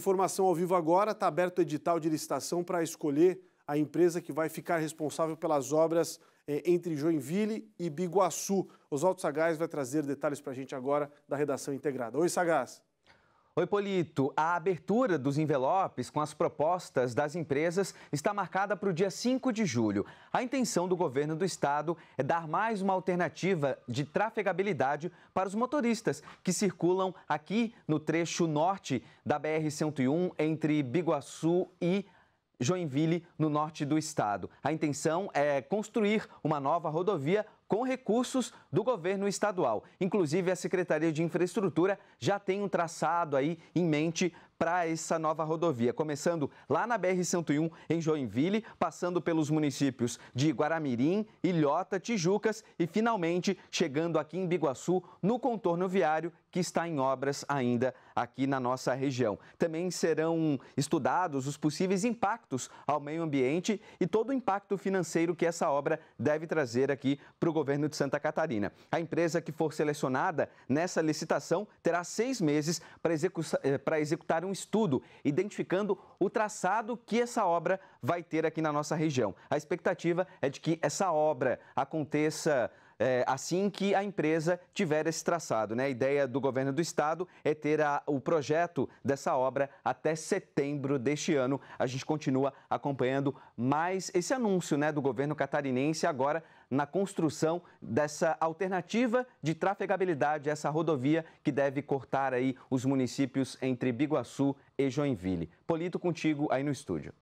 Informação ao vivo agora, está aberto o edital de licitação para escolher a empresa que vai ficar responsável pelas obras eh, entre Joinville e Biguaçu. Oswaldo Sagaz vai trazer detalhes para a gente agora da redação integrada. Oi, Sagaz. Oi, Polito. A abertura dos envelopes com as propostas das empresas está marcada para o dia 5 de julho. A intenção do governo do estado é dar mais uma alternativa de trafegabilidade para os motoristas que circulam aqui no trecho norte da BR-101 entre Biguaçu e Joinville, no norte do estado. A intenção é construir uma nova rodovia com recursos do governo estadual. Inclusive, a Secretaria de Infraestrutura já tem um traçado aí em mente para essa nova rodovia, começando lá na BR-101, em Joinville, passando pelos municípios de Guaramirim, Ilhota, Tijucas e finalmente chegando aqui em Biguaçu, no contorno viário que está em obras ainda aqui na nossa região. Também serão estudados os possíveis impactos ao meio ambiente e todo o impacto financeiro que essa obra deve trazer aqui para o governo de Santa Catarina. A empresa que for selecionada nessa licitação terá seis meses para executar, eh, executar um estudo identificando o traçado que essa obra vai ter aqui na nossa região. A expectativa é de que essa obra aconteça é, assim que a empresa tiver esse traçado. Né? A ideia do governo do estado é ter a, o projeto dessa obra até setembro deste ano. A gente continua acompanhando mais esse anúncio né, do governo catarinense agora na construção dessa alternativa de trafegabilidade, essa rodovia que deve cortar aí os municípios entre Biguaçu e Joinville. Polito, contigo aí no estúdio.